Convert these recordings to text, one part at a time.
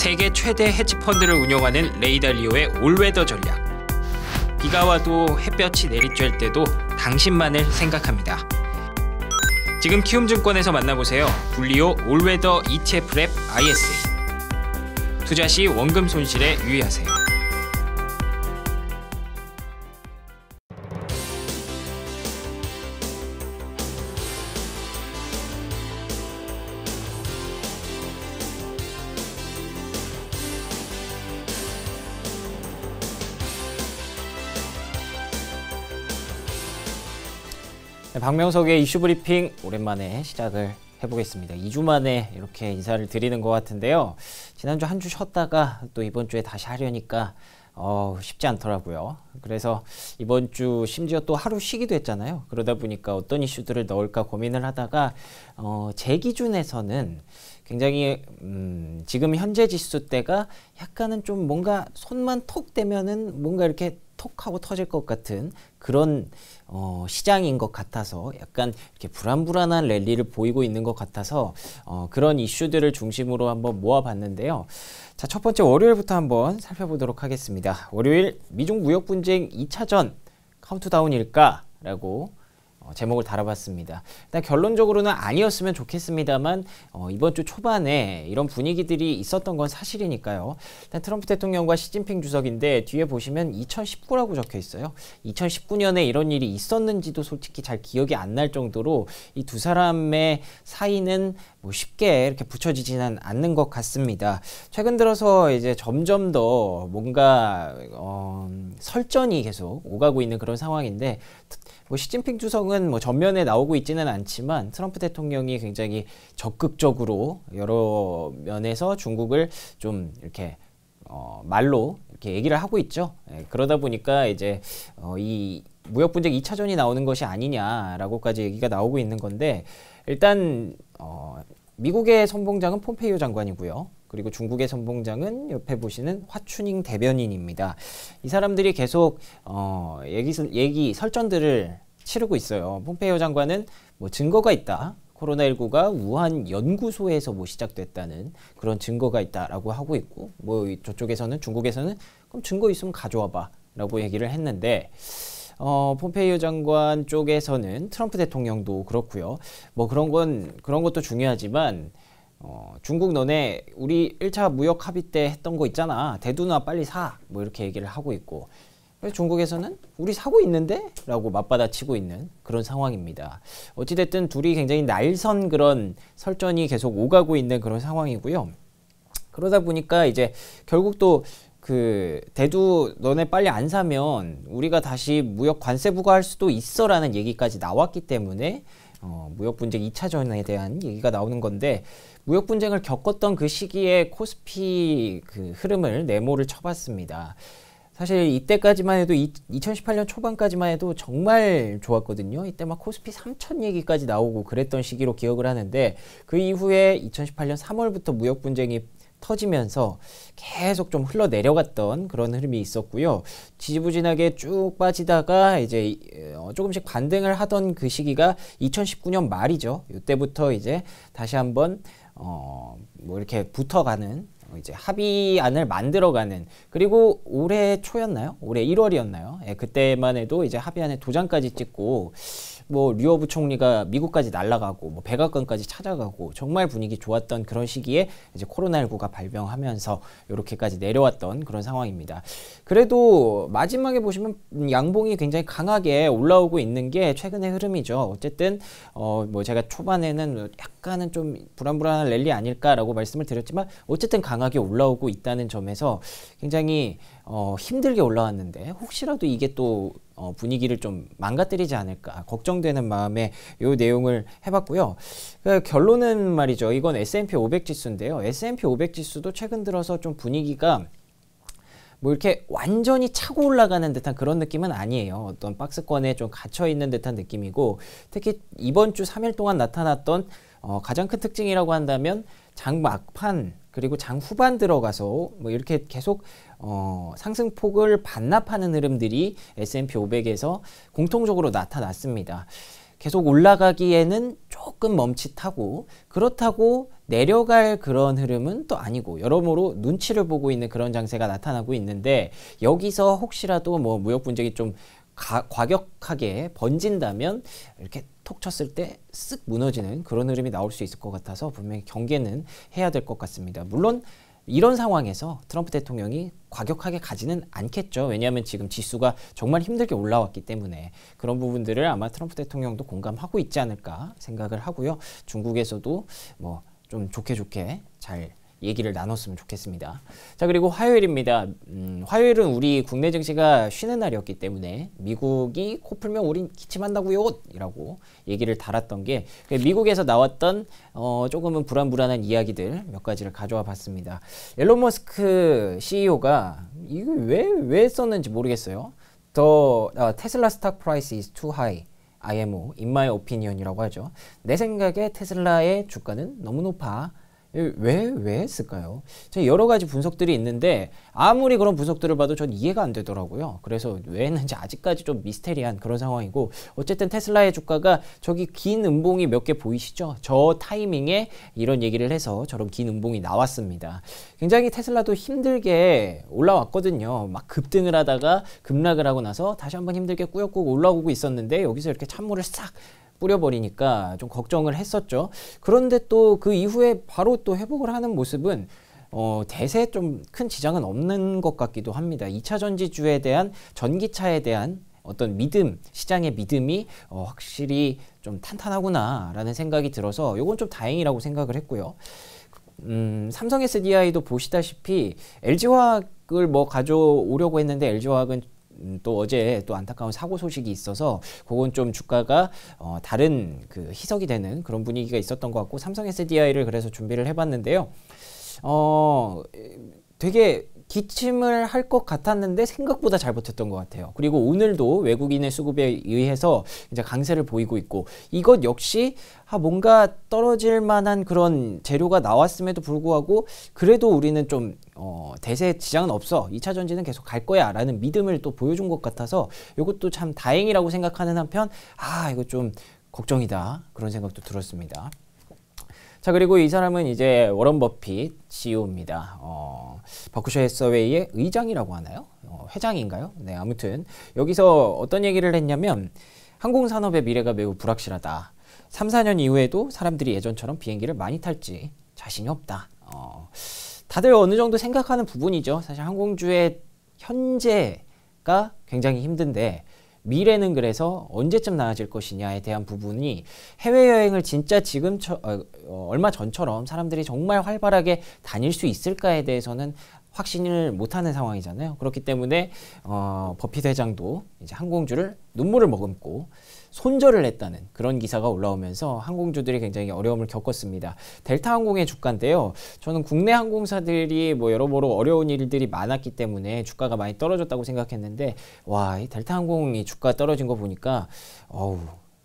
세계 최대 헤지펀드를 운영하는 레이달리오의 올웨더 전략. 비가 와도 햇볕이 내리쬐을 때도 당신만을 생각합니다. 지금 키움증권에서 만나보세요. 불리오 올웨더 ETF 랩 ISA. 투자 시 원금 손실에 유의하세요. 네, 박명석의 이슈 브리핑 오랜만에 시작을 해보겠습니다. 2주 만에 이렇게 인사를 드리는 것 같은데요. 지난주 한 주 쉬었다가 또 이번 주에 다시 하려니까 어, 쉽지 않더라고요. 그래서 이번 주 심지어 또 하루 쉬기도 했잖아요. 그러다 보니까 어떤 이슈들을 넣을까 고민을 하다가 어, 제 기준에서는 굉장히 음, 지금 현재 지수 때가 약간은 좀 뭔가 손만 톡 대면은 뭔가 이렇게 톡 하고 터질 것 같은 그런 어, 시장인 것 같아서 약간 이렇게 불안불안한 랠리를 보이고 있는 것 같아서 어, 그런 이슈들을 중심으로 한번 모아봤는데요. 자, 첫 번째 월요일부터 한번 살펴보도록 하겠습니다. 월요일 미중 무역 분쟁 2차전 카운트다운일까? 라고 어, 제목을 달아봤습니다. 일단 결론적으로는 아니었으면 좋겠습니다만 어, 이번 주 초반에 이런 분위기들이 있었던 건 사실이니까요. 일단 트럼프 대통령과 시진핑 주석인데 뒤에 보시면 2019라고 적혀 있어요. 2019년에 이런 일이 있었는지도 솔직히 잘 기억이 안 날 정도로 이 두 사람의 사이는 뭐 쉽게 이렇게 붙여지지는 않는 것 같습니다. 최근 들어서 이제 점점 더 뭔가 어, 음, 설전이 계속 오가고 있는 그런 상황인데 뭐 시진핑 주석은 뭐 전면에 나오고 있지는 않지만 트럼프 대통령이 굉장히 적극적으로 여러 면에서 중국을 좀 이렇게 어 말로 이렇게 얘기를 하고 있죠. 예, 그러다 보니까 이제 어이 무역 분쟁 2차전이 나오는 것이 아니냐라고까지 얘기가 나오고 있는 건데 일단 어 미국의 선봉장은 폼페이오 장관이고요. 그리고 중국의 선봉장은 옆에 보시는 화춘잉 대변인입니다. 이 사람들이 계속 어, 얘기, 얘기 설전들을 치르고 있어요. 폼페이오 장관은 뭐 증거가 있다. 코로나19가 우한 연구소에서 뭐 시작됐다는 그런 증거가 있다라고 하고 있고 뭐 저쪽에서는 중국에서는 그럼 증거 있으면 가져와봐 라고 얘기를 했는데 어, 폼페이오 장관 쪽에서는 트럼프 대통령도 그렇고요. 뭐 그런 건 그런 것도 중요하지만 어, 중국 너네 우리 1차 무역 합의 때 했던 거 있잖아. 대두나 빨리 사. 뭐 이렇게 얘기를 하고 있고. 그래서 중국에서는 우리 사고 있는데? 라고 맞받아치고 있는 그런 상황입니다. 어찌됐든 둘이 굉장히 날선 그런 설전이 계속 오가고 있는 그런 상황이고요. 그러다 보니까 이제 결국 또 그 대두 너네 빨리 안 사면 우리가 다시 무역 관세 부과할 수도 있어라는 얘기까지 나왔기 때문에 어, 무역 분쟁 2차전에 대한 얘기가 나오는 건데 무역 분쟁을 겪었던 그 시기에 코스피 그 흐름을 네모를 쳐봤습니다. 사실 이때까지만 해도 이, 2018년 초반까지만 해도 정말 좋았거든요. 이때 막 코스피 3천 얘기까지 나오고 그랬던 시기로 기억을 하는데 그 이후에 2018년 3월부터 무역 분쟁이 터지면서 계속 좀 흘러 내려갔던 그런 흐름이 있었고요. 지지부진하게 쭉 빠지다가 이제 어, 조금씩 반등을 하던 그 시기가 2019년 말이죠. 이때부터 이제 다시 한번 어뭐 이렇게 붙어가는 어, 이제 합의안을 만들어가는 그리고 올해 초였나요? 올해 1월이었나요? 예, 그때만 해도 이제 합의안에 도장까지 찍고 뭐 류어 부총리가 미국까지 날아가고 뭐 백악관까지 찾아가고 정말 분위기 좋았던 그런 시기에 이제 코로나19가 발병하면서 이렇게까지 내려왔던 그런 상황입니다. 그래도 마지막에 보시면 양봉이 굉장히 강하게 올라오고 있는 게 최근의 흐름이죠. 어쨌든 어 뭐 제가 초반에는 약간은 좀 불안불안한 랠리 아닐까라고 말씀을 드렸지만 어쨌든 강하게 올라오고 있다는 점에서 굉장히 어, 힘들게 올라왔는데 혹시라도 이게 또 어, 분위기를 좀 망가뜨리지 않을까 걱정되는 마음에 이 내용을 해봤고요. 그 결론은 말이죠. 이건 S&P 500 지수인데요. S&P 500 지수도 최근 들어서 좀 분위기가 뭐 이렇게 완전히 차고 올라가는 듯한 그런 느낌은 아니에요. 어떤 박스권에 좀 갇혀 있는 듯한 느낌이고 특히 이번 주 3일 동안 나타났던 어, 가장 큰 특징이라고 한다면 장 막판 그리고 장 후반 들어가서 뭐 이렇게 계속 어, 상승폭을 반납하는 흐름들이 S&P 500에서 공통적으로 나타났습니다. 계속 올라가기에는 조금 멈칫하고 그렇다고 내려갈 그런 흐름은 또 아니고 여러모로 눈치를 보고 있는 그런 장세가 나타나고 있는데 여기서 혹시라도 뭐 무역 분쟁이 좀 가, 과격하게 번진다면 이렇게 톡 쳤을 때 쓱 무너지는 그런 흐름이 나올 수 있을 것 같아서 분명히 경계는 해야 될 것 같습니다. 물론 이런 상황에서 트럼프 대통령이 과격하게 가지는 않겠죠. 왜냐하면 지금 지수가 정말 힘들게 올라왔기 때문에 그런 부분들을 아마 트럼프 대통령도 공감하고 있지 않을까 생각을 하고요. 중국에서도 뭐 좀 좋게 좋게 잘 얘기를 나눴으면 좋겠습니다. 자 그리고 화요일입니다. 음, 화요일은 우리 국내 증시가 쉬는 날이었기 때문에 미국이 코 풀면 우린 기침한다고요 이라고 얘기를 달았던 게 그 미국에서 나왔던 어, 조금은 불안불안한 이야기들 몇 가지를 가져와 봤습니다. 앨론 머스크 CEO가 이거 왜, 왜 썼는지 모르겠어요. 더 아, 테슬라 스탁 프라이스 is too high. IMO, in my opinion이라고 하죠. 내 생각에 테슬라의 주가는 너무 높아. 예, 왜, 왜 했을까요? 여러 가지 분석들이 있는데 아무리 그런 분석들을 봐도 전 이해가 안 되더라고요. 그래서 왜 했는지 아직까지 좀 미스테리한 그런 상황이고 어쨌든 테슬라의 주가가 저기 긴 음봉이 몇 개 보이시죠? 저 타이밍에 이런 얘기를 해서 저런 긴 음봉이 나왔습니다. 굉장히 테슬라도 힘들게 올라왔거든요. 막 급등을 하다가 급락을 하고 나서 다시 한번 힘들게 꾸역꾸역 올라오고 있었는데 여기서 이렇게 찬물을 싹 뿌려버리니까 좀 걱정을 했었죠. 그런데 또 그 이후에 바로 또 회복을 하는 모습은 어, 대세에 좀큰 지장은 없는 것 같기도 합니다. 2차 전지주에 대한 전기차에 대한 어떤 믿음, 시장의 믿음이 어, 확실히 좀 탄탄하구나라는 생각이 들어서 이건 좀 다행이라고 생각을 했고요. 음, 삼성 SDI도 보시다시피 LG화학을 뭐 가져오려고 했는데 LG화학은 음, 또 어제 또 안타까운 사고 소식이 있어서 그건 좀 주가가 어, 다른 그 희석이 되는 그런 분위기가 있었던 것 같고 삼성 SDI를 그래서 준비를 해봤는데요. 어 되게 기침을 할 것 같았는데 생각보다 잘 버텼던 것 같아요. 그리고 오늘도 외국인의 수급에 의해서 이제 강세를 보이고 있고 이것 역시 아 뭔가 떨어질 만한 그런 재료가 나왔음에도 불구하고 그래도 우리는 좀 어, 대세 지장은 없어. 2차 전지는 계속 갈 거야. 라는 믿음을 또 보여준 것 같아서 이것도 참 다행이라고 생각하는 한편 아, 이거 좀 걱정이다. 그런 생각도 들었습니다. 자 그리고 이 사람은 이제 워런 버핏 CEO입니다. 어, 버크셔 해서웨이의 의장이라고 하나요? 어, 회장인가요? 네 아무튼 여기서 어떤 얘기를 했냐면 항공 산업의 미래가 매우 불확실하다. 3, 4년 이후에도 사람들이 예전처럼 비행기를 많이 탈지 자신이 없다. 어, 다들 어느 정도 생각하는 부분이죠. 사실 항공주의 현재가 굉장히 힘든데 미래는 그래서 언제쯤 나아질 것이냐에 대한 부분이 해외여행을 진짜 지금 처, 어, 어, 얼마 전처럼 사람들이 정말 활발하게 다닐 수 있을까에 대해서는 확신을 못하는 상황이잖아요. 그렇기 때문에 어, 버핏 회장도 이제 항공주를 눈물을 머금고 손절을 했다는 그런 기사가 올라오면서 항공주들이 굉장히 어려움을 겪었습니다. 델타 항공의 주가인데요. 저는 국내 항공사들이 뭐 여러모로 어려운 일들이 많았기 때문에 주가가 많이 떨어졌다고 생각했는데 와, 이 델타 항공이 주가 떨어진 거 보니까 어우,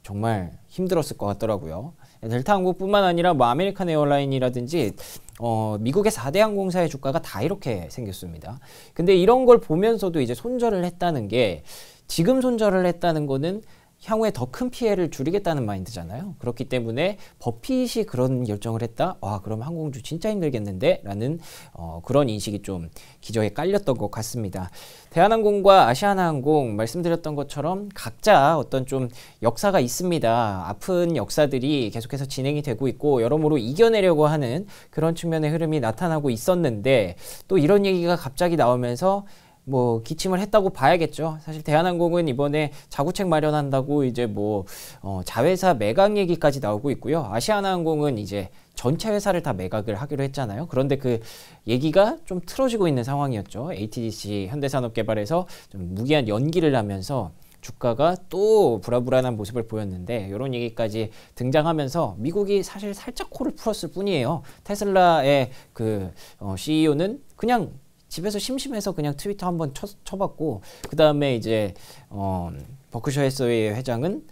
정말 힘들었을 것 같더라고요. 델타 항공뿐만 아니라 뭐 아메리칸 에어라인이라든지 어, 미국의 4대 항공사의 주가가 다 이렇게 생겼습니다. 근데 이런 걸 보면서도 이제 손절을 했다는 게 지금 손절을 했다는 거는 향후에 더 큰 피해를 줄이겠다는 마인드잖아요. 그렇기 때문에 버핏이 그런 결정을 했다. 아, 그럼 항공주 진짜 힘들겠는데? 라는 어, 그런 인식이 좀 기저에 깔렸던 것 같습니다. 대한항공과 아시아나항공 말씀드렸던 것처럼 각자 어떤 좀 역사가 있습니다. 아픈 역사들이 계속해서 진행이 되고 있고 여러모로 이겨내려고 하는 그런 측면의 흐름이 나타나고 있었는데 또 이런 얘기가 갑자기 나오면서 뭐 기침을 했다고 봐야겠죠. 사실 대한항공은 이번에 자구책 마련한다고 이제 뭐 어, 자회사 매각 얘기까지 나오고 있고요. 아시아나항공은 이제 전체 회사를 다 매각을 하기로 했잖아요. 그런데 그 얘기가 좀 틀어지고 있는 상황이었죠. ATDC 현대산업개발에서 좀 무기한 연기를 하면서 주가가 또 불안불안한 모습을 보였는데 이런 얘기까지 등장하면서 미국이 사실 살짝 코를 풀었을 뿐이에요. 테슬라의 그 어, CEO는 그냥 집에서 심심해서 그냥 트위터 한번 쳐, 쳐봤고 그 다음에 이제 어, 버크셔 해서의 회장은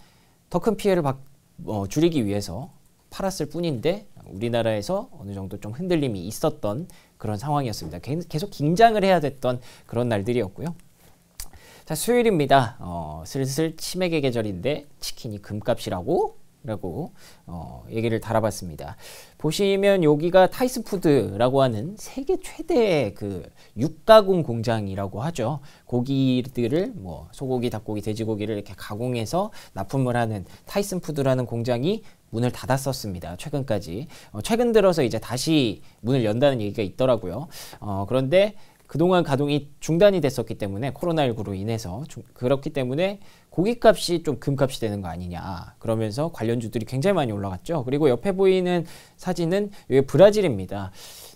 더 큰 피해를 받, 어, 줄이기 위해서 팔았을 뿐인데 우리나라에서 어느 정도 좀 흔들림이 있었던 그런 상황이었습니다. 계속 긴장을 해야 됐던 그런 날들이었고요. 자 수요일입니다. 어, 슬슬 치맥의 계절인데 치킨이 금값이라고 라고 어, 얘기를 달아봤습니다. 보시면 여기가 타이스푸드라고 하는 세계 최대의 그 육가공 공장이라고 하죠. 고기들을 뭐 소고기, 닭고기, 돼지고기를 이렇게 가공해서 납품을 하는 타이슨푸드라는 공장이 문을 닫았었습니다. 최근까지. 어, 최근 들어서 이제 다시 문을 연다는 얘기가 있더라고요. 어, 그런데 그동안 가동이 중단이 됐었기 때문에 코로나19로 인해서 그렇기 때문에 고깃값이 좀 금값이 되는 거 아니냐 그러면서 관련주들이 굉장히 많이 올라갔죠. 그리고 옆에 보이는 사진은 이게 브라질입니다.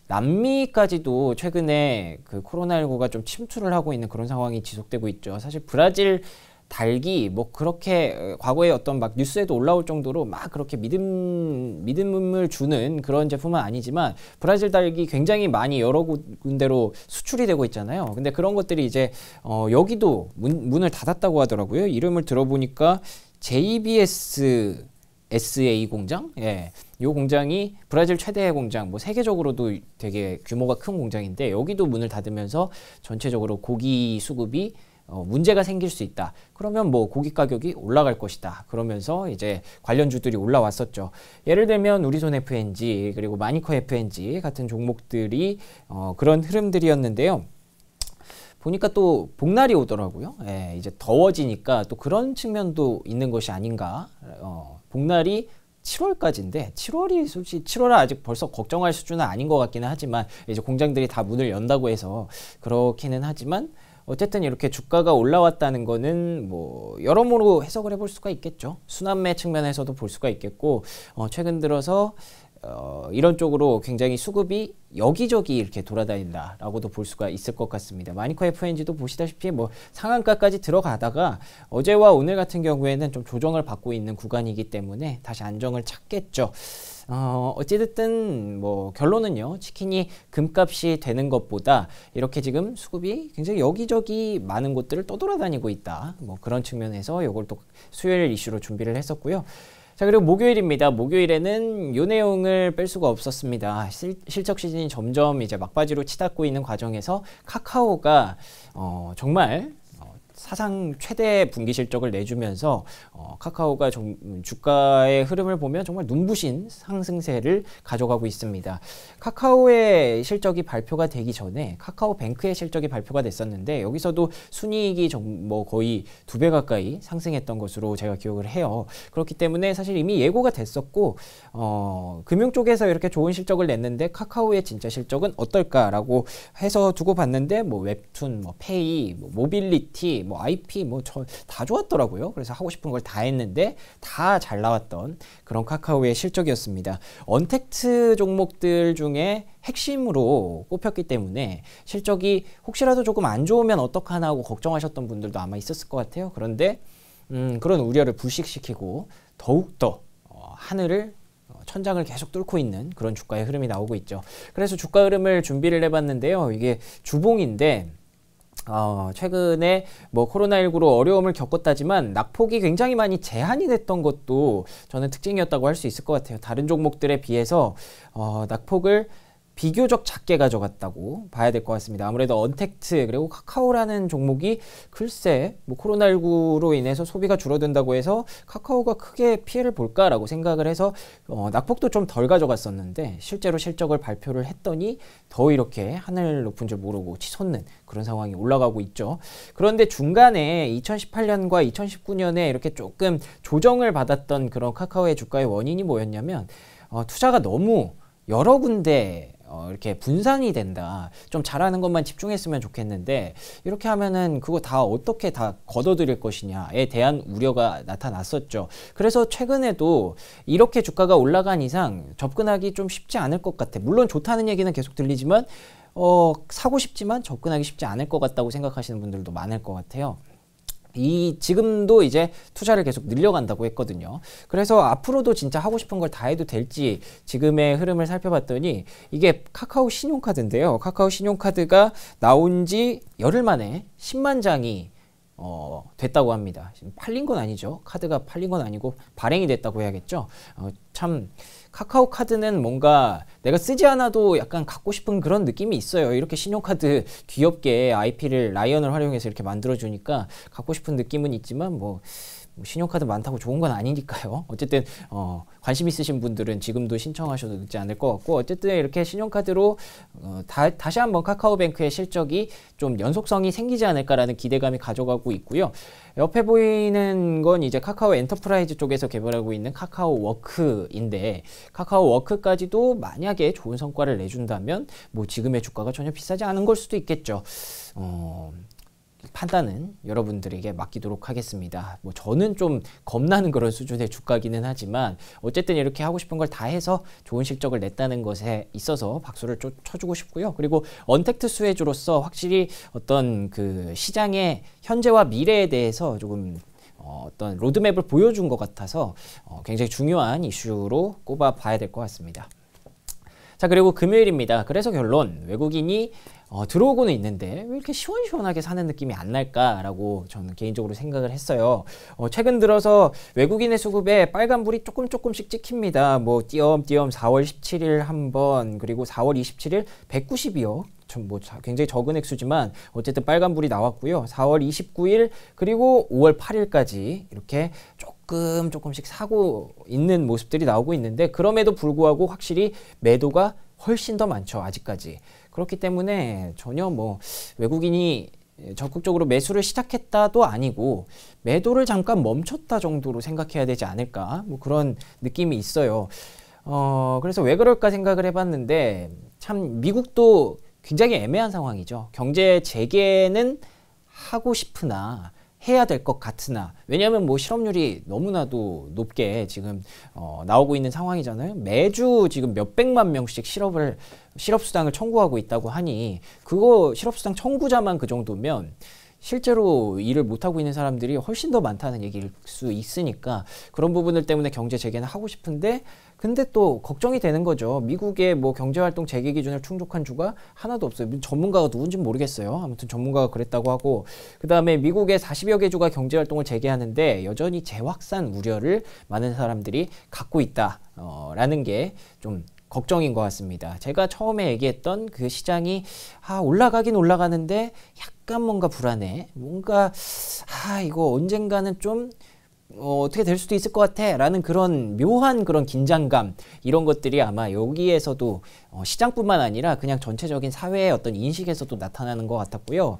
남미까지도 최근에 그 코로나19가 좀 침투를 하고 있는 그런 상황이 지속되고 있죠. 사실 브라질 달기 뭐 그렇게 어, 과거에 어떤 막 뉴스에도 올라올 정도로 막 그렇게 믿음 믿음을 주는 그런 제품은 아니지만 브라질 달기 굉장히 많이 여러 군데로 수출이 되고 있잖아요. 근데 그런 것들이 이제 어 여기도 문, 문을 닫았다고 하더라고요. 이름을 들어보니까 JBS SA 공장? 예. 요 공장이 브라질 최대의 공장, 뭐 세계적으로도 되게 규모가 큰 공장인데 여기도 문을 닫으면서 전체적으로 고기 수급이 어, 문제가 생길 수 있다. 그러면 뭐 고기 가격이 올라갈 것이다. 그러면서 이제 관련주들이 올라왔었죠. 예를 들면 우리손 FNG 그리고 마니커 FNG 같은 종목들이 어, 그런 흐름들이었는데요. 보니까 또 복날이 오더라고요. 예, 이제 더워지니까 또 그런 측면도 있는 것이 아닌가. 어, 복날이 7월까지인데 7월이 솔직히 7월은 아직 벌써 걱정할 수준은 아닌 것 같기는 하지만 이제 공장들이 다 문을 연다고 해서 그렇기는 하지만 어쨌든 이렇게 주가가 올라왔다는 거는 뭐 여러모로 해석을 해볼 수가 있겠죠. 순환매 측면에서도 볼 수가 있겠고 어, 최근 들어서 어, 이런 쪽으로 굉장히 수급이 여기저기 이렇게 돌아다닌다라고도 볼 수가 있을 것 같습니다. 마니커 FNG도 보시다시피 뭐 상한가까지 들어가다가 어제와 오늘 같은 경우에는 좀 조정을 받고 있는 구간이기 때문에 다시 안정을 찾겠죠. 어, 어찌됐든 뭐 결론은요 치킨이 금값이 되는 것보다 이렇게 지금 수급이 굉장히 여기저기 많은 곳들을 떠돌아다니고 있다 뭐 그런 측면에서 이걸 또 수요일 이슈로 준비를 했었고요 자 그리고 목요일입니다. 목요일에는 요 내용을 뺄 수가 없었습니다. 실, 실적 시즌이 점점 이제 막바지로 치닫고 있는 과정에서 카카오가 어, 정말 사상 최대 분기 실적을 내주면서 어, 카카오가 좀 음, 주가의 흐름을 보면 정말 눈부신 상승세를 가져가고 있습니다. 카카오의 실적이 발표가 되기 전에 카카오뱅크의 실적이 발표가 됐었는데 여기서도 순이익이 좀뭐 거의 두 배 가까이 상승했던 것으로 제가 기억을 해요. 그렇기 때문에 사실 이미 예고가 됐었고 어, 금융 쪽에서 이렇게 좋은 실적을 냈는데 카카오의 진짜 실적은 어떨까라고 해서 두고 봤는데 뭐 웹툰, 뭐 페이, 뭐 모빌리티 뭐 IP 뭐 저 다 좋았더라고요. 그래서 하고 싶은 걸 다 했는데 다 잘 나왔던 그런 카카오의 실적이었습니다. 언택트 종목들 중에 핵심으로 꼽혔기 때문에 실적이 혹시라도 조금 안 좋으면 어떡하나 하고 걱정하셨던 분들도 아마 있었을 것 같아요. 그런데 음, 그런 우려를 불식시키고 더욱더 어, 하늘을 어, 천장을 계속 뚫고 있는 그런 주가의 흐름이 나오고 있죠. 그래서 주가 흐름을 준비를 해봤는데요. 이게 주봉인데 어, 최근에 뭐 코로나19로 어려움을 겪었다지만 낙폭이 굉장히 많이 제한이 됐던 것도 저는 특징이었다고 할 수 있을 것 같아요. 다른 종목들에 비해서 어, 낙폭을 비교적 작게 가져갔다고 봐야 될 것 같습니다. 아무래도 언택트 그리고 카카오라는 종목이 글쎄 뭐 코로나19로 인해서 소비가 줄어든다고 해서 카카오가 크게 피해를 볼까라고 생각을 해서 어, 낙폭도 좀 덜 가져갔었는데 실제로 실적을 발표를 했더니 더 이렇게 하늘 높은 줄 모르고 치솟는 그런 상황이 올라가고 있죠. 그런데 중간에 2018년과 2019년에 이렇게 조금 조정을 받았던 그런 카카오의 주가의 원인이 뭐였냐면 어, 투자가 너무 여러 군데 어, 이렇게 분산이 된다. 좀 잘하는 것만 집중했으면 좋겠는데 이렇게 하면은 그거 다 어떻게 다 걷어들일 것이냐에 대한 우려가 나타났었죠. 그래서 최근에도 이렇게 주가가 올라간 이상 접근하기 좀 쉽지 않을 것 같아. 물론 좋다는 얘기는 계속 들리지만 어, 사고 싶지만 접근하기 쉽지 않을 것 같다고 생각하시는 분들도 많을 것 같아요. 이 지금도 이제 투자를 계속 늘려간다고 했거든요. 그래서 앞으로도 진짜 하고 싶은 걸 다 해도 될지 지금의 흐름을 살펴봤더니 이게 카카오 신용카드인데요. 카카오 신용카드가 나온 지 열흘 만에 10만 장이 어, 됐다고 합니다. 팔린 건 아니죠. 카드가 팔린 건 아니고 발행이 됐다고 해야겠죠. 어, 참 카카오 카드는 뭔가 내가 쓰지 않아도 약간 갖고 싶은 그런 느낌이 있어요. 이렇게 신용카드 귀엽게 IP를 라이언을 활용해서 이렇게 만들어주니까 갖고 싶은 느낌은 있지만 뭐뭐 신용카드 많다고 좋은 건 아니니까요. 어쨌든 어, 관심 있으신 분들은 지금도 신청하셔도 늦지 않을 것 같고 어쨌든 이렇게 신용카드로 어, 다, 시 한번 카카오뱅크의 실적이 좀 연속성이 생기지 않을까라는 기대감이 가져가고 있고요. 옆에 보이는 건 이제 카카오 엔터프라이즈 쪽에서 개발하고 있는 카카오 워크인데 카카오 워크까지도 만약에 좋은 성과를 내준다면 뭐 지금의 주가가 전혀 비싸지 않은 걸 수도 있겠죠. 어, 판단은 여러분들에게 맡기도록 하겠습니다. 뭐 저는 좀 겁나는 그런 수준의 주가기는 하지만 어쨌든 이렇게 하고 싶은 걸 다 해서 좋은 실적을 냈다는 것에 있어서 박수를 좀 쳐주고 싶고요. 그리고 언택트 수혜주로서 확실히 어떤 그 시장의 현재와 미래에 대해서 조금 어, 떤 로드맵을 보여준 것 같아서 어, 굉장히 중요한 이슈로 꼽아봐야 될 것 같습니다. 자 그리고 금요일입니다. 그래서 결론 외국인이 어, 들어오고는 있는데 왜 이렇게 시원시원하게 사는 느낌이 안 날까라고 저는 개인적으로 생각을 했어요. 어, 최근 들어서 외국인의 수급에 빨간불이 조금 조금씩 찍힙니다. 뭐 띄엄띄엄 4월 17일 한번 그리고 4월 27일 192억 좀뭐 굉장히 적은 액수지만 어쨌든 빨간불이 나왔고요. 4월 29일 그리고 5월 8일까지 이렇게 조금 조금씩 사고 있는 모습들이 나오고 있는데 그럼에도 불구하고 확실히 매도가 훨씬 더 많죠. 아직까지. 그렇기 때문에 전혀 뭐 외국인이 적극적으로 매수를 시작했다도 아니고 매도를 잠깐 멈췄다 정도로 생각해야 되지 않을까 뭐 그런 느낌이 있어요. 어 그래서 왜 그럴까 생각을 해봤는데 참 미국도 굉장히 애매한 상황이죠. 경제 재개는 하고 싶으나 해야 될 것 같으나 왜냐하면 뭐 실업률이 너무나도 높게 지금 어, 나오고 있는 상황이잖아요. 매주 지금 몇 백만 명씩 실업을 실업 수당을 청구하고 있다고 하니 그거 실업 수당 청구자만 그 정도면 실제로 일을 못하고 있는 사람들이 훨씬 더 많다는 얘기일 수 있으니까 그런 부분들 때문에 경제 재개는 하고 싶은데 근데 또 걱정이 되는 거죠. 미국의 뭐 경제활동 재개 기준을 충족한 주가 하나도 없어요. 전문가가 누군지 모르겠어요. 아무튼 전문가가 그랬다고 하고 그 다음에 미국의 40여 개 주가 경제활동을 재개하는데 여전히 재확산 우려를 많은 사람들이 갖고 있다라는 어, 게좀 걱정인 것 같습니다. 제가 처음에 얘기했던 그 시장이 아 올라가긴 올라가는데 약간 뭔가 불안해. 뭔가 아 이거 언젠가는 좀 어, 어떻게 될 수도 있을 것 같아 라는 그런 묘한 그런 긴장감 이런 것들이 아마 여기에서도 어, 시장뿐만 아니라 그냥 전체적인 사회의 어떤 인식에서도 나타나는 것 같았고요.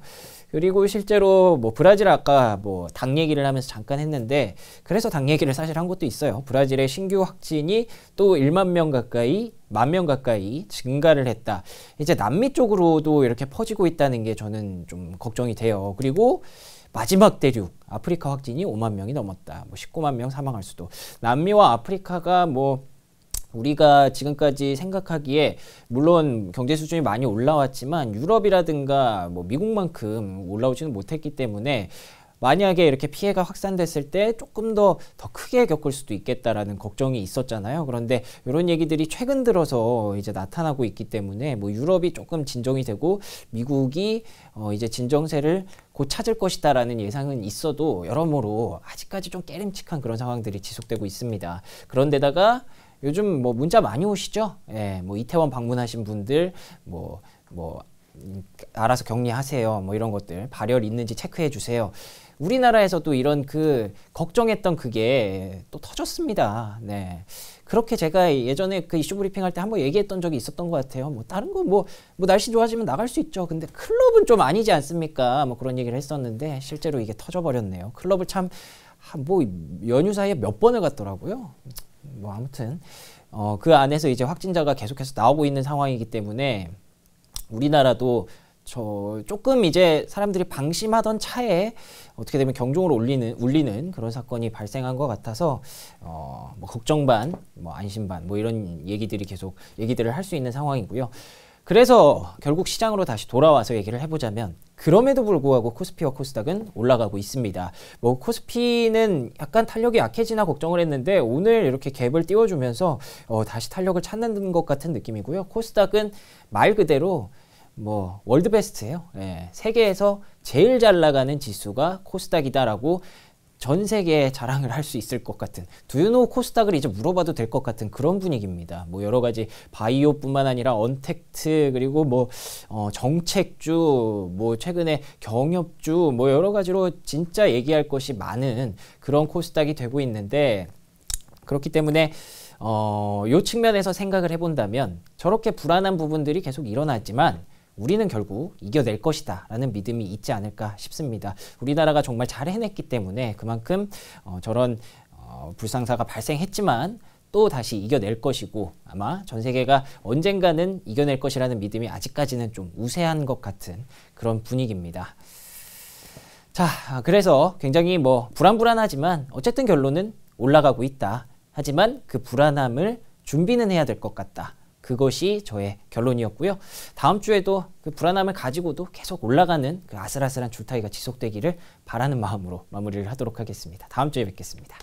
그리고 실제로 뭐 브라질 아까 뭐 당 얘기를 하면서 잠깐 했는데 그래서 당 얘기를 사실 한 것도 있어요. 브라질의 신규 확진이 또 1만 명 가까이 만 명 가까이 증가를 했다. 이제 남미 쪽으로도 이렇게 퍼지고 있다는 게 저는 좀 걱정이 돼요. 그리고 마지막 대륙 아프리카 확진이 5만 명이 넘었다. 뭐 19만 명 사망할 수도. 남미와 아프리카가 뭐 우리가 지금까지 생각하기에 물론 경제 수준이 많이 올라왔지만 유럽이라든가 뭐 미국만큼 올라오지는 못했기 때문에 만약에 이렇게 피해가 확산됐을 때 조금 더 더 크게 겪을 수도 있겠다라는 걱정이 있었잖아요. 그런데 이런 얘기들이 최근 들어서 이제 나타나고 있기 때문에 뭐 유럽이 조금 진정이 되고 미국이 어 이제 진정세를 곧 찾을 것이다라는 예상은 있어도 여러모로 아직까지 좀 깨림칙한 그런 상황들이 지속되고 있습니다. 그런데다가 요즘 뭐 문자 많이 오시죠? 예, 뭐 이태원 방문하신 분들 뭐뭐 뭐, 음, 알아서 격리하세요. 뭐 이런 것들 발열 있는지 체크해 주세요. 우리나라에서도 이런 그 걱정했던 그게 또 터졌습니다. 네. 그렇게 제가 예전에 그 이슈 브리핑 할 때 한번 얘기했던 적이 있었던 것 같아요. 뭐 다른 거뭐뭐 뭐 날씨 좋아지면 나갈 수 있죠. 근데 클럽은 좀 아니지 않습니까? 뭐 그런 얘기를 했었는데 실제로 이게 터져버렸네요. 클럽을 참 뭐 연휴 사이에 몇 번을 갔더라고요. 뭐 아무튼 어, 그 안에서 이제 확진자가 계속해서 나오고 있는 상황이기 때문에 우리나라도 저 조금 이제 사람들이 방심하던 차에 어떻게 되면 경종을 올리는 울리는 그런 사건이 발생한 것 같아서 어, 뭐 걱정 반, 뭐 안심 반, 뭐 이런 얘기들이 계속 얘기들을 할 수 있는 상황이고요. 그래서 결국 시장으로 다시 돌아와서 얘기를 해보자면 그럼에도 불구하고 코스피와 코스닥은 올라가고 있습니다. 뭐 코스피는 약간 탄력이 약해지나 걱정을 했는데 오늘 이렇게 갭을 띄워주면서 어, 다시 탄력을 찾는 것 같은 느낌이고요. 코스닥은 말 그대로 뭐 월드 베스트예요. 예, 세계에서 제일 잘 나가는 지수가 코스닥이다라고 전 세계에 자랑을 할 수 있을 것 같은 두유노 코스닥을 이제 물어봐도 될 것 같은 그런 분위기입니다. 뭐 여러 가지 바이오뿐만 아니라 언택트 그리고 뭐어 정책주 뭐 최근에 경협주 뭐 여러 가지로 진짜 얘기할 것이 많은 그런 코스닥이 되고 있는데 그렇기 때문에 어, 요 측면에서 생각을 해본다면 저렇게 불안한 부분들이 계속 일어났지만 우리는 결국 이겨낼 것이다 라는 믿음이 있지 않을까 싶습니다. 우리나라가 정말 잘 해냈기 때문에 그만큼 어, 저런 어, 불상사가 발생했지만 또 다시 이겨낼 것이고 아마 전 세계가 언젠가는 이겨낼 것이라는 믿음이 아직까지는 좀 우세한 것 같은 그런 분위기입니다. 자, 그래서 굉장히 뭐 불안불안하지만 어쨌든 결론은 올라가고 있다. 하지만 그 불안함을 준비는 해야 될 것 같다. 그것이 저의 결론이었고요. 다음 주에도 그 불안함을 가지고도 계속 올라가는 그 아슬아슬한 줄타기가 지속되기를 바라는 마음으로 마무리를 하도록 하겠습니다. 다음 주에 뵙겠습니다.